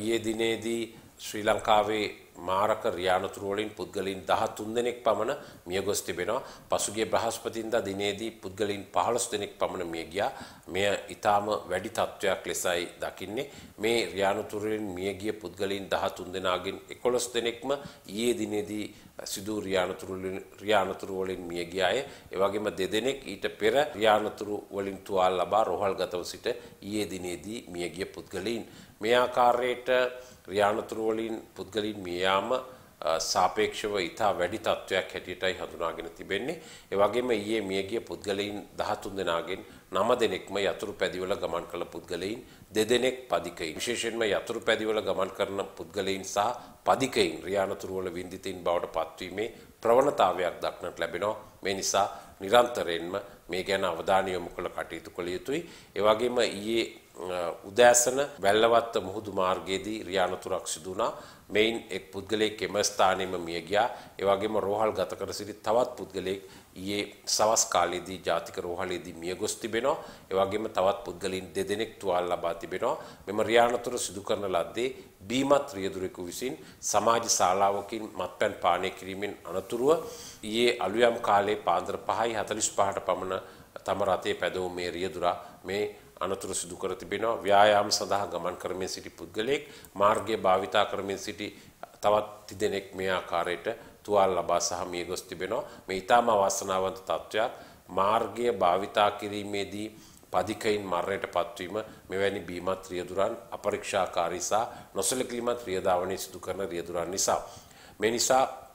ඊයේ දිනේදී ශ්‍රී ලංකාවේ මාරක රියානතුරු වලින් පුද්ගලයන් 13 දෙනෙක් පමණ මිය ගොස් තිබෙනවා. පසුගිය බ්‍රහස්පතින්දා දිනේදී පුද්ගලයන් 15 දෙනෙක් පමණ මිය ගියා. මෙය ඊටාම වැඩි තත්වයක් ලෙසයි දකින්නේ. මේ රියානතුරු වලින් මිය ගිය පුද්ගලයන් 13 දෙනාගෙන් 11 දෙනෙක්ම ඊයේ දිනේදී සිදු රියානතුරු රියානතුරු වලින් මිය ගිය අය. ඒ වගේම දෙදෙනෙක් ඊට පෙර රියානතුරු වලින් තුවාල ලබා රෝහල්ගතව සිට ඊයේ දිනේදී මිය ගිය පුද්ගලයන් මේ ආකාරයට ක්‍රියානතුරු වලින් පුද්ගලින් මියාම සාපේක්ෂව ඉතා වැඩි තත්ත්වයක් හැටියටයි හඳුනාගෙන තිබෙන්නේ. ඒ වගේම ඊයේ මියගිය පුද්ගලයන් 13 දෙනාගෙන් 9 දෙනෙක්ම යතුරු පැදිවල ගමන් කළ පුද්ගලයන් දෙදෙනෙක් පදිකයින්. විශේෂයෙන්ම යතුරු පැදිවල ගමන් කරන පුද්ගලයන් සහ පදිකයින් රියානතුරු වල වින්දිතින් බවට පත්වීමේ ප්‍රවණතාවයක් දක්නට ලැබෙනවා. මේ නිසා නිරන්තරයෙන්ම මේ ගැන අවධානය යොමු කළ කටයුතු කළ යුතුයි. ඒ වගේම ඊයේ උදෑසන වැල්ලවත්ත මුහුදු මාර්ගයේදී රියානතුරක් සිදු වුණා. මෙයින් එක් පුද්ගලයෙක් එම ස්ථානෙම මිය ගියා. ඒ වගේම රෝහල් ගත කර සිටි තවත් පුද්ගලයෙක් ඊයේ සවස් කාලයේදී ජාතික රෝහලේදී මිය ගොස් තිබෙනවා. ඒ වගේම තවත් පුද්ගලයින් දෙදෙනෙක් තුවාල ලබා තිබෙනවා. මෙම රියානතුර සිදු කරන ලද්දේ බීමත් රියදුරෙකු විසින් සමාජ ශාලාවකින් මත්පැන් පානය කිරීමෙන් අනතුරුව ඊයේ අලුයම් කාලේ පාන්දර 5:45ට පමණ තම රතේ පැදවූ මේ රියදුරා මේ අනතුරු සිදු කර තිබෙනවා ව්‍යායාම සඳහා ගමන් කරමින් සිටි පුද්ගලයෙක් මාර්ගය භාවිතා කරමින් සිටි තවත් තිදෙනෙක් මේ ආකාරයට තුවාල ලබා සහ මිය ගොස් තිබෙනවා මේ ඊටම අවාසනාවන්ත තත්වයක් මාර්ගය භාවිතා කිරීමේදී පදිකයින් මරණයට පත්වීම මෙවැනි බීමත් රියදුරන් අපරීක්ෂාකාරීසා නොසලකීමත් රියදාවනය සිදු කරන රියදුරන් නිසා මේ නිසා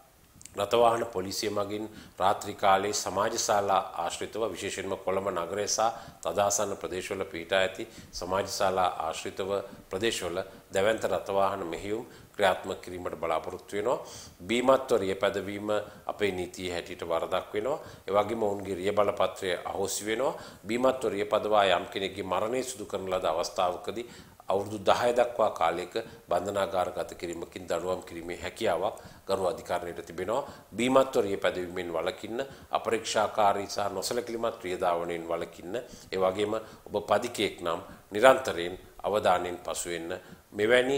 රථවාහන පොලිසිය මගින් රාත්‍රී කාලයේ සමාජ ශාලා ආශ්‍රිතව විශේෂයෙන්ම කොළඹ නගරය සහ තදාසන්න ප්‍රදේශවල පිහිටා ඇති සමාජ ශාලා ආශ්‍රිතව ප්‍රදේශවල දැවැන්ත රථවාහන මෙහෙයුම් ක්‍රියාත්මක කිරීමට බලාපොරොත්තු වෙනවා. බීමත්ව රිය පැදවීම අපේ නීතිය හැටියට වරදක් වෙනවා. ඒ වගේම ඔවුන්ගේ රිය බලපත්‍රය අහෝසි වෙනවා. බීමත්ව රිය පදවා යම් කෙනෙක්ගේ මරණය සිදු කරන ලද අවස්ථාවකදී අවුරුදු 10 දක්වා කාලයක බන්ධනාගාරගත කිරීමකින් දඬුවම් කිරීමේ හැකියාවක් ගරු අධිකරණයට තිබෙනවා. බීමත්වරිය පැදවීමෙන් වළකින්න, අපරීක්ෂාකාරී සහ නොසලකිලිමත් ක්‍රියාදාවණයෙන් වළකින්න, ඒ වගේම ඔබ පදිකයෙක් නම් නිරන්තරයෙන් අවධානයෙන් පසු වෙන්න මෙවැනි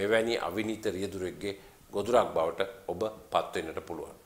මෙවැනි අවිනීත රියදුරෙක්ගේ ගොදුරක් බවට ඔබ පත් වෙන්නට පුළුවන්